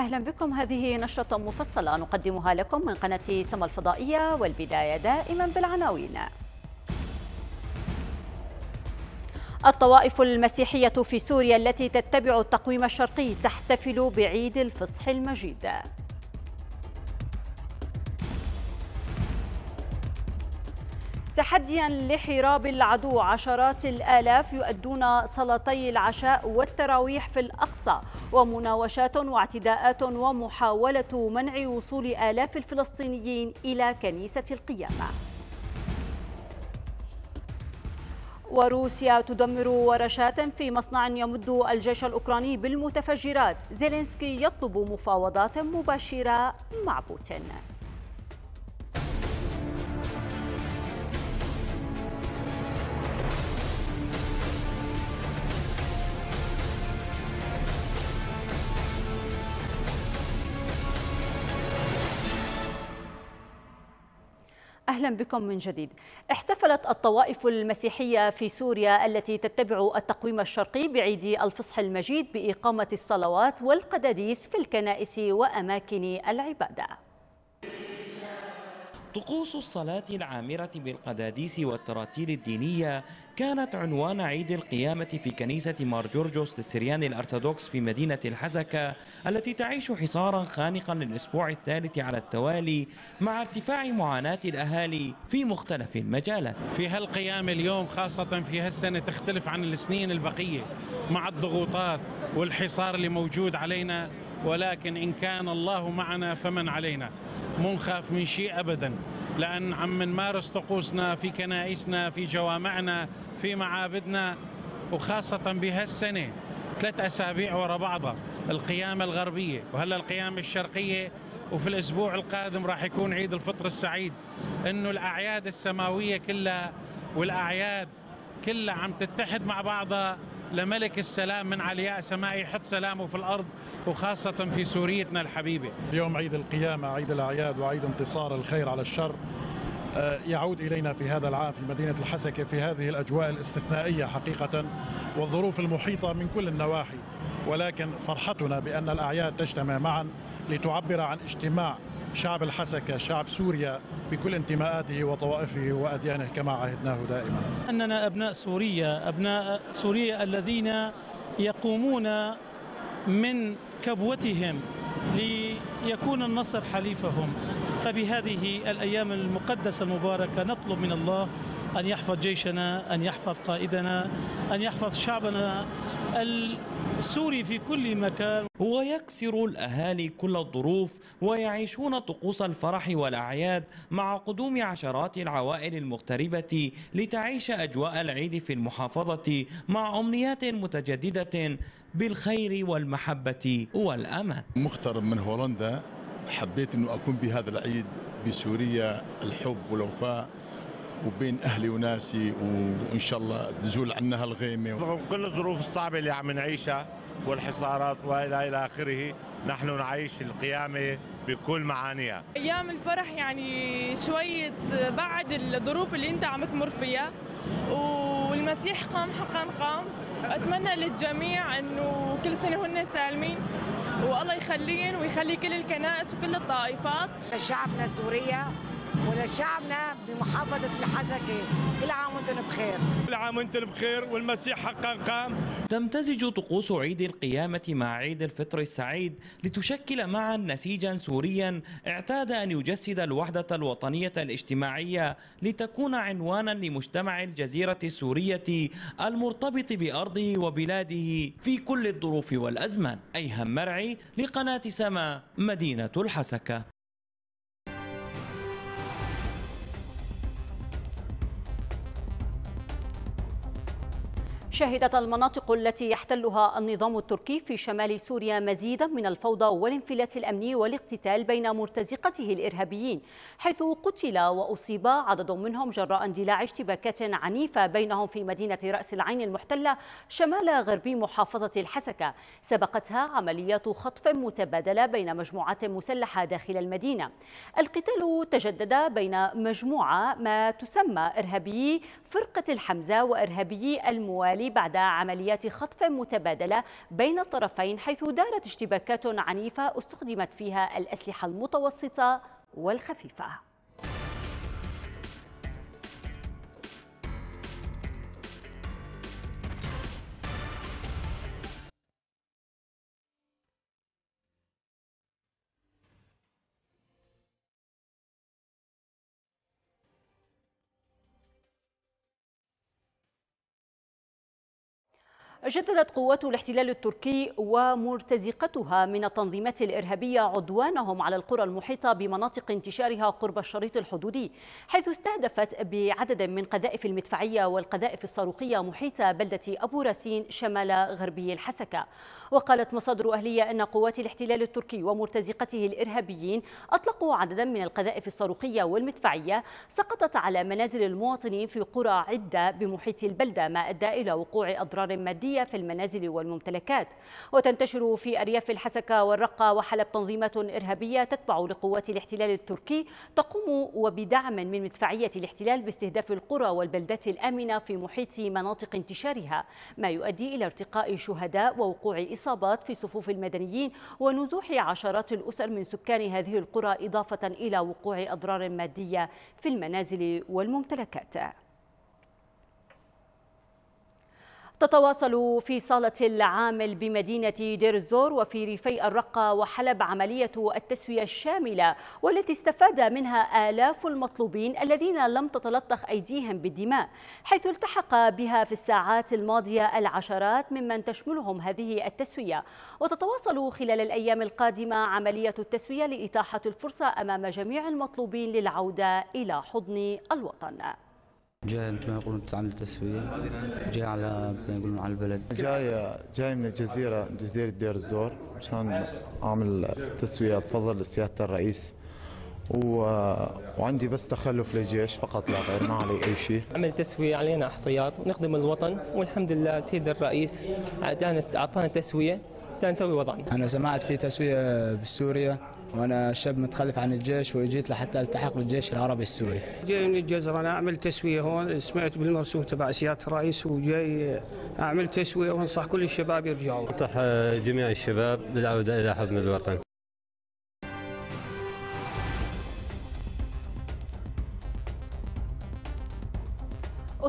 أهلا بكم هذه نشرة مفصلة نقدمها لكم من قناة سما الفضائية والبداية دائما بالعناوين الطوائف المسيحية في سوريا التي تتبع التقويم الشرقي تحتفل بعيد الفصح المجيد تحديا لحراب العدو عشرات الآلاف يؤدون صلاتي العشاء والتراويح في الأقصى ومناوشات واعتداءات ومحاولة منع وصول آلاف الفلسطينيين إلى كنيسة القيامة وروسيا تدمر ورشات في مصنع يمد الجيش الأوكراني بالمتفجرات زيلينسكي يطلب مفاوضات مباشرة مع بوتين أهلا بكم من جديد احتفلت الطوائف المسيحية في سوريا التي تتبع التقويم الشرقي بعيد الفصح المجيد بإقامة الصلوات والقداديس في الكنائس وأماكن العبادة طقوس الصلاة العامرة بالقداديس والتراتيل الدينية كانت عنوان عيد القيامة في كنيسة مار جورجوس للسريان الأرثوذكس في مدينة الحزكة التي تعيش حصارا خانقا للأسبوع الثالث على التوالي مع ارتفاع معاناة الأهالي في مختلف المجالات في هالقيامة اليوم خاصة في هالسنة تختلف عن السنين البقية مع الضغوطات والحصار اللي موجود علينا ولكن إن كان الله معنا فمن علينا منخاف من شيء أبدا لأن عم نمارس طقوسنا في كنائسنا في جوامعنا في معابدنا وخاصة بهالسنة ثلاث أسابيع وراء بعضها القيامة الغربية وهلا القيامة الشرقية وفي الأسبوع القادم راح يكون عيد الفطر السعيد إنه الأعياد السماوية كلها والأعياد كلها عم تتحد مع بعضها لملك السلام من علياء سمائي يحط سلامه في الأرض وخاصة في سوريتنا الحبيبة اليوم عيد القيامة عيد الأعياد وعيد انتصار الخير على الشر آه، يعود إلينا في هذا العام في مدينة الحسكة في هذه الأجواء الاستثنائية حقيقة والظروف المحيطة من كل النواحي ولكن فرحتنا بأن الأعياد تجتمع معا لتعبر عن اجتماع شعب الحسكة شعب سوريا بكل انتماءاته وطوائفه وأديانه كما عهدناه دائما أننا أبناء سوريا أبناء سوريا الذين يقومون من كبوتهم ليكون النصر حليفهم فبهذه الأيام المقدسة المباركة نطلب من الله أن يحفظ جيشنا أن يحفظ قائدنا أن يحفظ شعبنا السوري في كل مكان ويكسر الأهالي كل الظروف ويعيشون طقوس الفرح والأعياد مع قدوم عشرات العوائل المغتربة لتعيش أجواء العيد في المحافظة مع أمنيات متجددة بالخير والمحبة والأمان مغترب من هولندا حبيت أن أكون بهذا العيد بسوريا الحب والوفاء وبين اهلي وناسي وان شاء الله تزول عنا هالغيمه رغم كل الظروف الصعبه اللي عم نعيشها والحصارات والى الى اخره نحن نعيش القيامه بكل معانيها ايام الفرح يعني شويه بعد الظروف اللي انت عم تمر فيها والمسيح قام حقا قام اتمنى للجميع انه كل سنه هن سالمين والله يخليهم ويخلي كل الكنائس وكل الطائفات شعبنا سوريا ولشعبنا بمحافظة الحسكة كل عام وانتم بخير كل عام وانتم بخير والمسيح حقا قام تمتزج طقوس عيد القيامة مع عيد الفطر السعيد لتشكل معا نسيجا سوريا اعتاد أن يجسد الوحدة الوطنية الاجتماعية لتكون عنوانا لمجتمع الجزيرة السورية المرتبط بأرضه وبلاده في كل الظروف والأزمان أيهم مرعي لقناة سما مدينة الحسكة شهدت المناطق التي يحتلها النظام التركي في شمال سوريا مزيدا من الفوضى والانفلات الأمني والاقتتال بين مرتزقته الإرهابيين حيث قتل وأصيب عدد منهم جراء اندلاع اشتباكات عنيفة بينهم في مدينة رأس العين المحتلة شمال غربي محافظة الحسكة سبقتها عمليات خطف متبادلة بين مجموعات مسلحة داخل المدينة القتال تجدد بين مجموعة ما تسمى إرهابيي فرقة الحمزة وإرهابيي الموالي بعد عمليات خطف متبادلة بين الطرفين حيث دارت اشتباكات عنيفة استخدمت فيها الأسلحة المتوسطة والخفيفة جددت قوات الاحتلال التركي ومرتزقتها من التنظيمات الإرهابية عدوانهم على القرى المحيطة بمناطق انتشارها قرب الشريط الحدودي حيث استهدفت بعدد من قذائف المدفعية والقذائف الصاروخية محيط بلدة أبو راسين شمال غربي الحسكة وقالت مصادر أهلية أن قوات الاحتلال التركي ومرتزقته الإرهابيين أطلقوا عددا من القذائف الصاروخية والمدفعية سقطت على منازل المواطنين في قرى عدة بمحيط البلدة ما أدى إلى وقوع أضرار مادية في المنازل والممتلكات وتنتشر في أرياف الحسكة والرقة وحلب تنظيمات إرهابية تتبع لقوات الاحتلال التركي تقوم وبدعم من مدفعية الاحتلال باستهداف القرى والبلدات الآمنة في محيط مناطق انتشارها ما يؤدي إلى ارتقاء شهداء ووقوع إصابات في صفوف المدنيين ونزوح عشرات الأسر من سكان هذه القرى إضافة إلى وقوع أضرار مادية في المنازل والممتلكات تتواصل في صالة العامل بمدينة دير الزور وفي ريفي الرقة وحلب عملية التسوية الشاملة والتي استفاد منها آلاف المطلوبين الذين لم تتلطخ أيديهم بالدماء حيث التحق بها في الساعات الماضية العشرات ممن تشملهم هذه التسوية وتتواصل خلال الأيام القادمة عملية التسوية لإتاحة الفرصة أمام جميع المطلوبين للعودة إلى حضن الوطن جاي ما يقولون تعمل تسوية جاي على ما يقولون على البلد جاي جاي من الجزيرة جزيرة دير الزور مشان أعمل تسوية بفضل سيادة الرئيس و... وعندي بس تخلف للجيش فقط لا غير ما علي اي شيء عمل تسويه علينا احتياط نخدم الوطن والحمد لله سيد الرئيس اعطانا تسويه تنسوي وضعنا انا سمعت في تسويه بسوريا وانا شاب متخلف عن الجيش وجيت لحتى التحق بالجيش العربي السوري. جاي من الجزر انا اعمل تسويه هون سمعت بالمرسوم تبع سياده الرئيس وجاي اعمل تسويه وانصح كل الشباب يرجعوا. انصح جميع الشباب بالعوده الى حضن الوطن.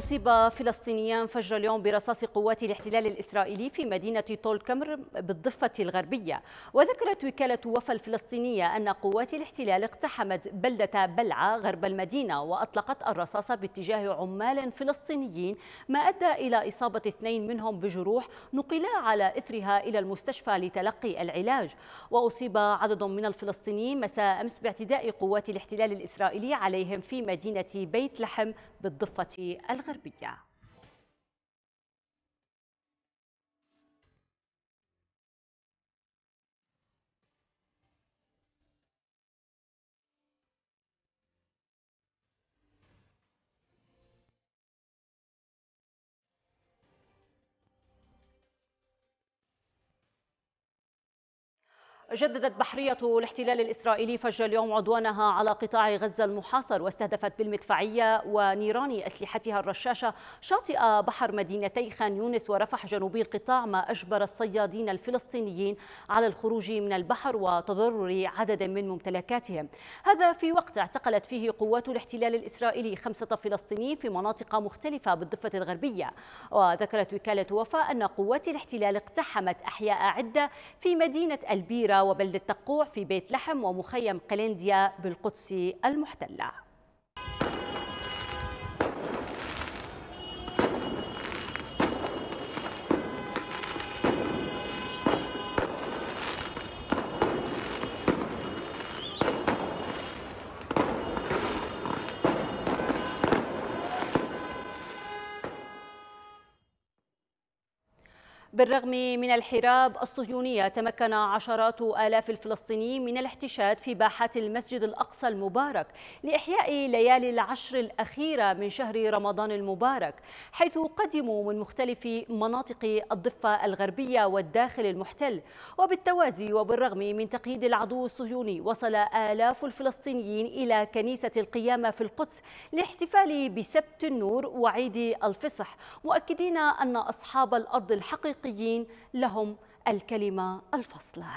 أصيب فلسطينيان فجر اليوم برصاص قوات الاحتلال الإسرائيلي في مدينة طول كمر بالضفة الغربية وذكرت وكالة وفا الفلسطينية أن قوات الاحتلال اقتحمت بلدة بلعة غرب المدينة وأطلقت الرصاص باتجاه عمال فلسطينيين ما أدى إلى إصابة اثنين منهم بجروح نقلا على إثرها إلى المستشفى لتلقي العلاج وأصيب عدد من الفلسطينيين مساء أمس باعتداء قوات الاحتلال الإسرائيلي عليهم في مدينة بيت لحم بالضفة الغربية جددت بحرية الاحتلال الإسرائيلي فج اليوم عدوانها على قطاع غزة المحاصر واستهدفت بالمدفعية ونيران أسلحتها الرشاشة شاطئ بحر مدينتي خان يونس ورفح جنوبي القطاع ما أجبر الصيادين الفلسطينيين على الخروج من البحر وتضرر عدد من ممتلكاتهم هذا في وقت اعتقلت فيه قوات الاحتلال الإسرائيلي خمسة فلسطينيين في مناطق مختلفة بالضفة الغربية وذكرت وكالة وفاء أن قوات الاحتلال اقتحمت أحياء عدة في مدينة البيرة وبلدة تقوع في بيت لحم ومخيم قلنديا بالقدس المحتلة بالرغم من الحراب الصهيونية تمكن عشرات آلاف الفلسطينيين من الاحتشاد في باحات المسجد الأقصى المبارك لإحياء ليالي العشر الأخيرة من شهر رمضان المبارك حيث قدموا من مختلف مناطق الضفة الغربية والداخل المحتل وبالتوازي وبالرغم من تقييد العدو الصهيوني وصل آلاف الفلسطينيين إلى كنيسة القيامة في القدس للاحتفال بسبت النور وعيد الفصح مؤكدين أن أصحاب الأرض الحقيقية المصريين لهم الكلمة الفصلى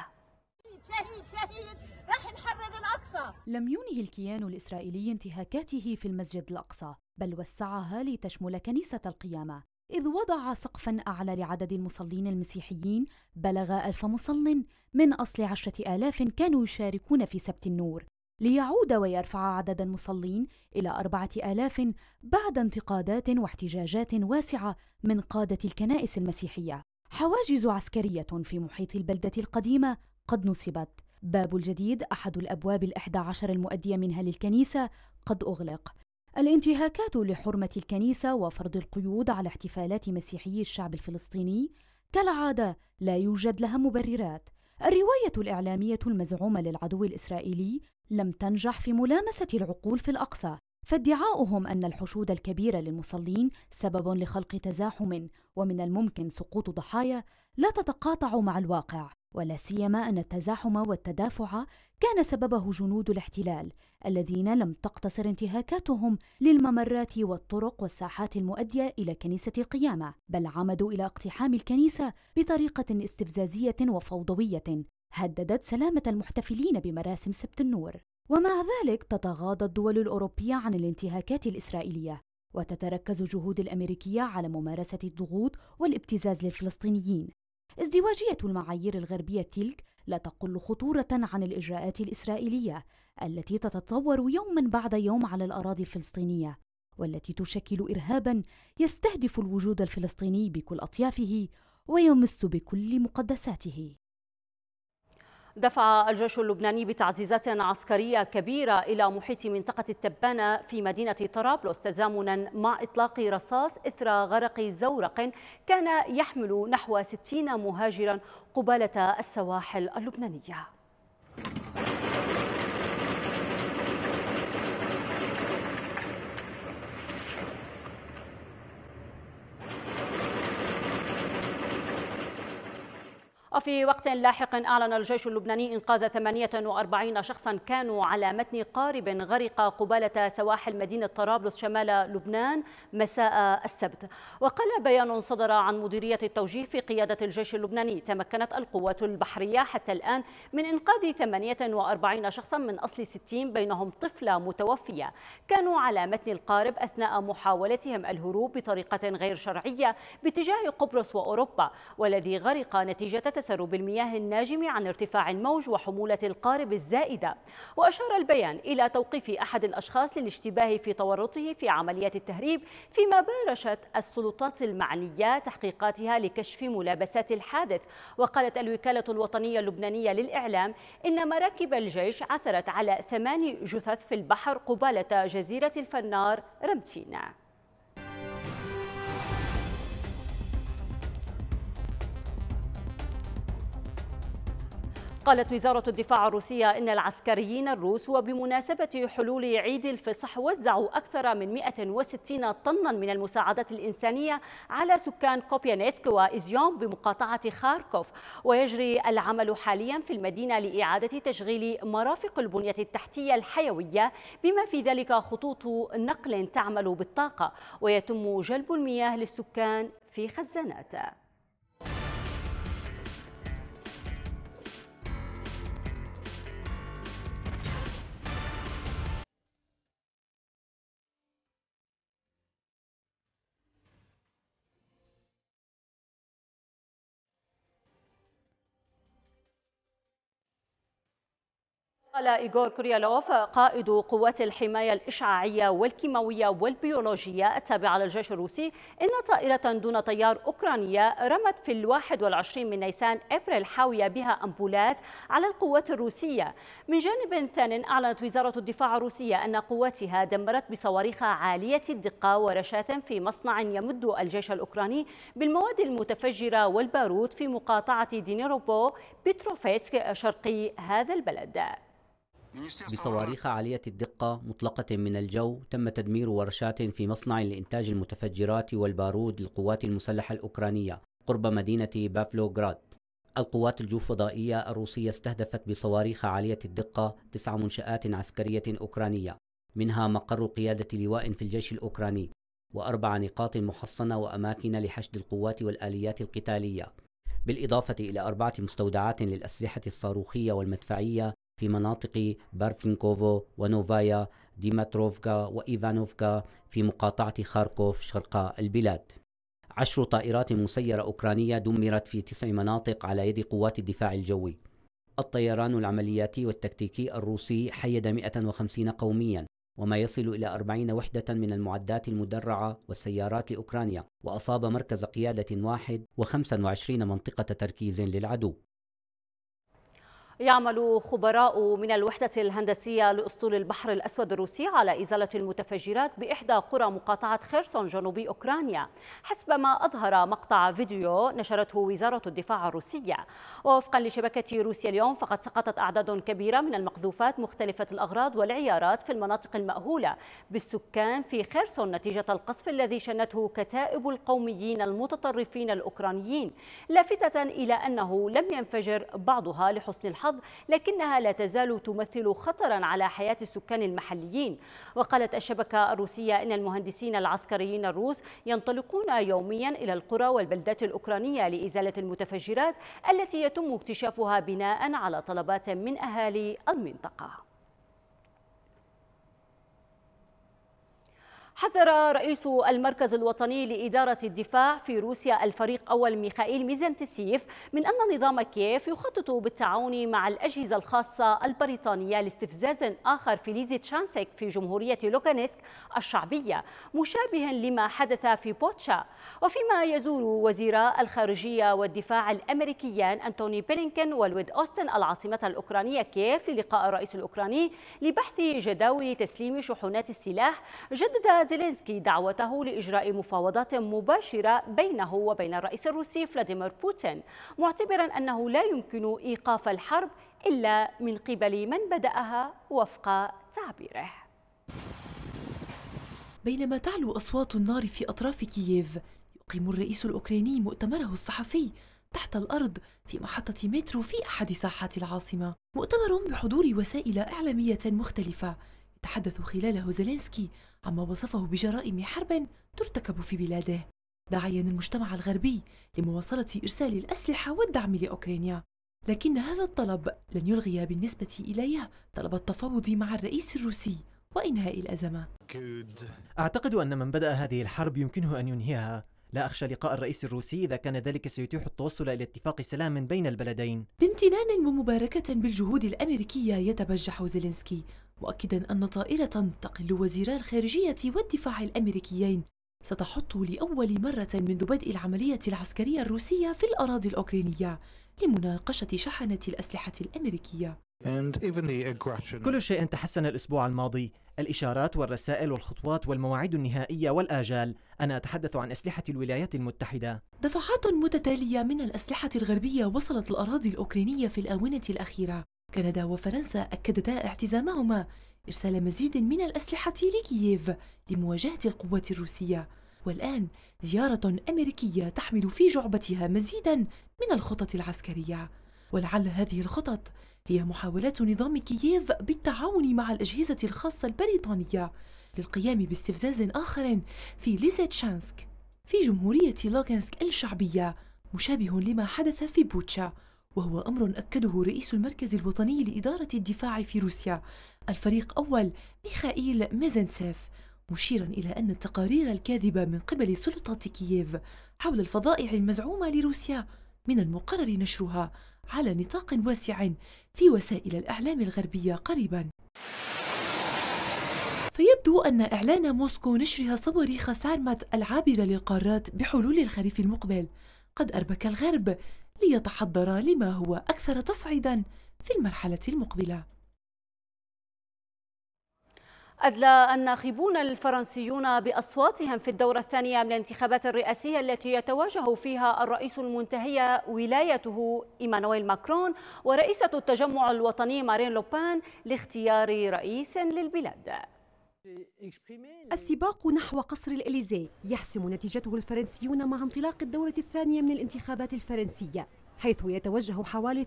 شهيد شهيد راح نحرر الأقصى لم ينهي الكيان الإسرائيلي انتهاكاته في المسجد الأقصى بل وسعها لتشمل كنيسة القيامة إذ وضع سقفا أعلى لعدد المصلين المسيحيين بلغ ألف مصل من أصل عشرة آلاف كانوا يشاركون في سبت النور ليعود ويرفع عدد المصلين إلى أربعة آلاف بعد انتقادات واحتجاجات واسعة من قادة الكنائس المسيحية حواجز عسكرية في محيط البلدة القديمة قد نصبت باب الجديد أحد الأبواب الأحدى عشر المؤدية منها للكنيسة قد أغلق الانتهاكات لحرمة الكنيسة وفرض القيود على احتفالات مسيحي الشعب الفلسطيني كالعادة لا يوجد لها مبررات الرواية الإعلامية المزعومة للعدو الإسرائيلي لم تنجح في ملامسة العقول في الأقصى فادعاؤهم أن الحشود الكبيرة للمصلين سبب لخلق تزاحم ومن الممكن سقوط ضحايا لا تتقاطع مع الواقع ولا سيما أن التزاحم والتدافع كان سببه جنود الاحتلال الذين لم تقتصر انتهاكاتهم للممرات والطرق والساحات المؤدية إلى كنيسة القيامة بل عمدوا إلى اقتحام الكنيسة بطريقة استفزازية وفوضوية هددت سلامة المحتفلين بمراسم سبت النور ومع ذلك تتغاضى الدول الأوروبية عن الانتهاكات الإسرائيلية وتتركز جهود الأمريكية على ممارسة الضغوط والابتزاز للفلسطينيين ازدواجية المعايير الغربية تلك لا تقل خطورة عن الإجراءات الإسرائيلية التي تتطور يوما بعد يوم على الأراضي الفلسطينية والتي تشكل إرهابا يستهدف الوجود الفلسطيني بكل أطيافه ويمس بكل مقدساته دفع الجيش اللبناني بتعزيزات عسكرية كبيرة إلى محيط منطقة التبانة في مدينة طرابلس تزامنا مع إطلاق رصاص إثر غرق زورق كان يحمل نحو 60 مهاجرا قبالة السواحل اللبنانية وفي وقت لاحق أعلن الجيش اللبناني إنقاذ 48 شخصا كانوا على متن قارب غرق قبالة سواحل مدينة طرابلس شمال لبنان مساء السبت وقال بيان صدر عن مديرية التوجيه في قيادة الجيش اللبناني تمكنت القوات البحرية حتى الآن من إنقاذ 48 شخصا من أصل 60 بينهم طفلة متوفية كانوا على متن القارب أثناء محاولتهم الهروب بطريقة غير شرعية باتجاه قبرص وأوروبا والذي غرق نتيجة تسرب بالمياه الناجم عن ارتفاع الموج وحمولة القارب الزائدة وأشار البيان إلى توقيف أحد الأشخاص للاشتباه في تورطه في عمليات التهريب فيما بارشت السلطات المعنية تحقيقاتها لكشف ملابسات الحادث وقالت الوكالة الوطنية اللبنانية للإعلام إن مراكب الجيش عثرت على ثمان جثث في البحر قبالة جزيرة الفنار رمتينا قالت وزارة الدفاع الروسية إن العسكريين الروس وبمناسبة حلول عيد الفصح وزعوا أكثر من 160 طنا من المساعدات الإنسانية على سكان كوبيانيسك وإزيوم بمقاطعة خاركوف ويجري العمل حاليا في المدينة لإعادة تشغيل مرافق البنية التحتية الحيوية بما في ذلك خطوط نقل تعمل بالطاقة ويتم جلب المياه للسكان في خزاناته قال إيغور كوريالوف قائد قوات الحماية الإشعاعية والكيماوية والبيولوجية التابعة للجيش الروسي إن طائرة دون طيار أوكرانية رمت في الواحد والعشرين من نيسان أبريل حاوية بها أمبولات على القوات الروسية من جانب ثان أعلنت وزارة الدفاع الروسية أن قواتها دمرت بصواريخ عالية الدقة ورشات في مصنع يمد الجيش الأوكراني بالمواد المتفجرة والبارود في مقاطعة دينيروبو بتروفيسك شرقي هذا البلد بصواريخ عالية الدقة مطلقة من الجو تم تدمير ورشات في مصنع لإنتاج المتفجرات والبارود للقوات المسلحة الأوكرانية قرب مدينة بافلوغراد القوات الجوفضائية الروسية استهدفت بصواريخ عالية الدقة تسع منشآت عسكرية أوكرانية منها مقر قيادة لواء في الجيش الأوكراني وأربع نقاط محصنة وأماكن لحشد القوات والآليات القتالية بالإضافة إلى أربعة مستودعات للأسلحة الصاروخية والمدفعية في مناطق بارفينكوفو ونوفايا ديماتروفكا وإيفانوفكا في مقاطعة خاركوف شرق البلاد عشر طائرات مسيرة أوكرانية دمرت في تسع مناطق على يد قوات الدفاع الجوي الطيران العملياتي والتكتيكي الروسي حيد 150 قوميا وما يصل إلى 40 وحدة من المعدات المدرعة والسيارات لأوكرانيا وأصاب مركز قيادة واحد و25 منطقة تركيز للعدو يعمل خبراء من الوحدة الهندسية لأسطول البحر الأسود الروسي على إزالة المتفجرات بإحدى قرى مقاطعة خيرسون جنوبي أوكرانيا حسب ما أظهر مقطع فيديو نشرته وزارة الدفاع الروسية ووفقا لشبكة روسيا اليوم فقد سقطت أعداد كبيرة من المقذوفات مختلفة الأغراض والعيارات في المناطق المأهولة بالسكان في خيرسون نتيجة القصف الذي شنته كتائب القوميين المتطرفين الأوكرانيين لافتة إلى أنه لم ينفجر بعضها لحسن الحظ الحظ لكنها لا تزال تمثل خطرا على حياة السكان المحليين وقالت الشبكة الروسية إن المهندسين العسكريين الروس ينطلقون يوميا إلى القرى والبلدات الأوكرانية لإزالة المتفجرات التي يتم اكتشافها بناء على طلبات من أهالي المنطقة حذر رئيس المركز الوطني لإدارة الدفاع في روسيا الفريق أول ميخائيل ميزنتسيف من أن نظام كييف يخطط بالتعاون مع الأجهزة الخاصة البريطانية لاستفزاز آخر في ليزي تشانسك في جمهورية لوغانسك الشعبية مشابها لما حدث في بوتشا وفيما يزور وزيرا الخارجية والدفاع الأمريكيان أنتوني بلينكن والويد أوستن العاصمة الأوكرانية كييف للقاء الرئيس الأوكراني لبحث جداول تسليم شحنات السلاح جدد زيلينسكي دعوته لإجراء مفاوضات مباشرة بينه وبين الرئيس الروسي فلاديمير بوتين معتبرا أنه لا يمكن إيقاف الحرب إلا من قبل من بدأها وفق تعبيره بينما تعلو أصوات النار في أطراف كييف يقيم الرئيس الأوكراني مؤتمره الصحفي تحت الأرض في محطة مترو في أحد ساحات العاصمة مؤتمر بحضور وسائل إعلامية مختلفة تحدث خلاله زيلينسكي عما وصفه بجرائم حرب ترتكب في بلاده داعيا المجتمع الغربي لمواصلة إرسال الأسلحة والدعم لأوكرانيا لكن هذا الطلب لن يلغي بالنسبة إليه طلب التفاوض مع الرئيس الروسي وإنهاء الأزمة أعتقد أن من بدأ هذه الحرب يمكنه أن ينهيها لا أخشى لقاء الرئيس الروسي إذا كان ذلك سيتيح التوصل إلى اتفاق سلام بين البلدين بامتنان ومباركة بالجهود الأمريكية يتبجح زيلينسكي مؤكدا أن طائرة تقل وزيرا الخارجية والدفاع الأمريكيين ستحط لأول مرة منذ بدء العملية العسكرية الروسية في الأراضي الأوكرانية لمناقشة شحنة الأسلحة الأمريكية كل شيء تحسن الأسبوع الماضي الإشارات والرسائل والخطوات والمواعيد النهائية والآجال أنا أتحدث عن أسلحة الولايات المتحدة دفعات متتالية من الأسلحة الغربية وصلت الأراضي الأوكرانية في الآونة الأخيرة كندا وفرنسا أكدتا اعتزامهما إرسال مزيد من الأسلحة لكييف لمواجهة القوات الروسية والآن زيارة أمريكية تحمل في جعبتها مزيدا من الخطط العسكرية ولعل هذه الخطط هي محاولات نظام كييف بالتعاون مع الأجهزة الخاصة البريطانية للقيام باستفزاز آخر في ليزيتشانسك في جمهورية لوغانسك الشعبية مشابه لما حدث في بوتشا وهو أمر أكده رئيس المركز الوطني لإدارة الدفاع في روسيا الفريق أول ميخائيل ميزنسيف مشيرا إلى أن التقارير الكاذبة من قبل سلطات كييف حول الفضائح المزعومة لروسيا من المقرر نشرها على نطاق واسع في وسائل الإعلام الغربية قريبا فيبدو أن إعلان موسكو نشرها صواريخ سارمات العابرة للقارات بحلول الخريف المقبل قد أربك الغرب ليتحضر لما هو أكثر تصعيدا في المرحلة المقبلة أدلى الناخبون الفرنسيون بأصواتهم في الدورة الثانية من الانتخابات الرئاسية التي يتواجه فيها الرئيس المنتهي ولايته إيمانويل ماكرون ورئيسة التجمع الوطني مارين لوبان لاختيار رئيس للبلاد السباق نحو قصر الإليزي يحسم نتيجته الفرنسيون مع انطلاق الدورة الثانية من الانتخابات الفرنسية حيث يتوجه حوالي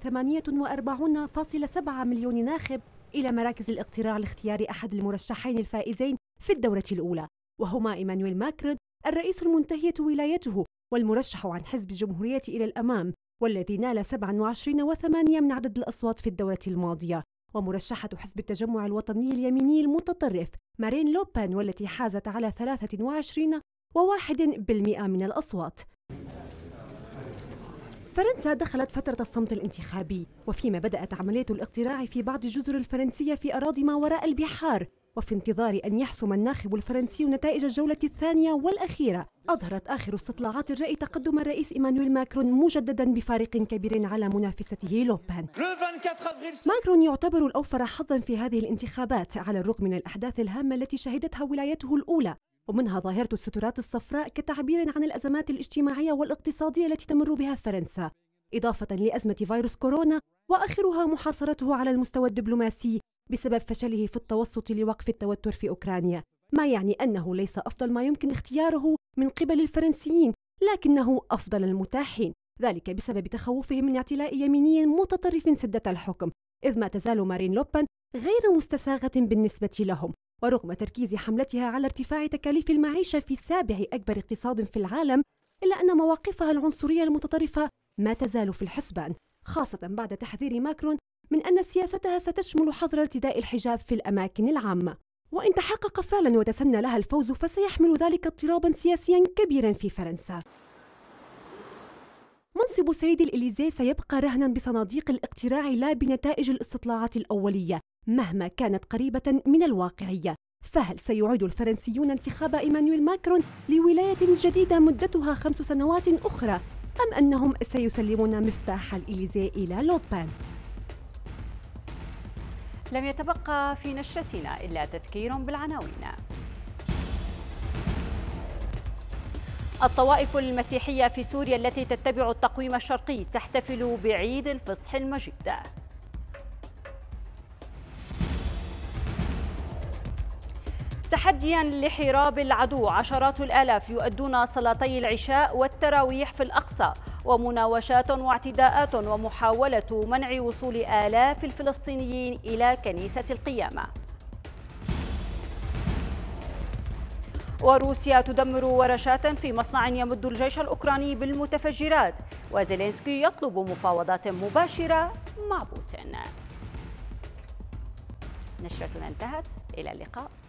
48.7 مليون ناخب إلى مراكز الاقتراع لاختيار أحد المرشحين الفائزين في الدورة الأولى وهما إيمانويل ماكرون الرئيس المنتهية ولايته والمرشح عن حزب الجمهورية إلى الأمام والذي نال 27.8 من عدد الأصوات في الدورة الماضية ومرشحة حزب التجمع الوطني اليميني المتطرف مارين لوبان والتي حازت على 23 وواحد بالمئة من الأصوات فرنسا دخلت فترة الصمت الانتخابي وفيما بدأت عملية الاقتراع في بعض الجزر الفرنسية في أراضي ما وراء البحار وفي انتظار أن يحسم الناخب الفرنسي نتائج الجولة الثانية والأخيرة أظهرت آخر استطلاعات الرأي تقدم الرئيس إيمانويل ماكرون مجددا بفارق كبير على منافسته لوبان ماكرون يعتبر الأوفر حظا في هذه الانتخابات على الرغم من الأحداث الهامة التي شهدتها ولايته الأولى ومنها ظاهرة السترات الصفراء كتعبير عن الأزمات الاجتماعية والاقتصادية التي تمر بها فرنسا إضافة لأزمة فيروس كورونا وآخرها محاصرته على المستوى الدبلوماسي بسبب فشله في التوسط لوقف التوتر في أوكرانيا ما يعني أنه ليس أفضل ما يمكن اختياره من قبل الفرنسيين لكنه أفضل المتاحين ذلك بسبب تخوفهم من اعتلاء يميني متطرف سدة الحكم إذ ما تزال مارين لوبان غير مستساغة بالنسبة لهم ورغم تركيز حملتها على ارتفاع تكاليف المعيشة في سابع أكبر اقتصاد في العالم إلا أن مواقفها العنصرية المتطرفة ما تزال في الحسبان خاصة بعد تحذير ماكرون من أن سياستها ستشمل حظر ارتداء الحجاب في الأماكن العامة وإن تحقق فعلا وتسنى لها الفوز فسيحمل ذلك اضطرابا سياسيا كبيرا في فرنسا منصب سيد الإليزي سيبقى رهنا بصناديق الاقتراع لا بنتائج الاستطلاعات الأولية مهما كانت قريبة من الواقعية فهل سيعيد الفرنسيون انتخاب إيمانويل ماكرون لولاية جديدة مدتها خمس سنوات أخرى أم أنهم سيسلمون مفتاح الإليزي إلى لوبان؟ لم يتبقى في نشرتنا إلا تذكير بالعناوين الطوائف المسيحية في سوريا التي تتبع التقويم الشرقي تحتفل بعيد الفصح المجيد تحديا لحراب العدو عشرات الآلاف يؤدون صلاتي العشاء والتراويح في الأقصى ومناوشات واعتداءات ومحاولة منع وصول آلاف الفلسطينيين إلى كنيسة القيامة وروسيا تدمر ورشات في مصنع يمد الجيش الأوكراني بالمتفجرات وزيلينسكي يطلب مفاوضات مباشرة مع بوتين نشرتنا انتهت إلى اللقاء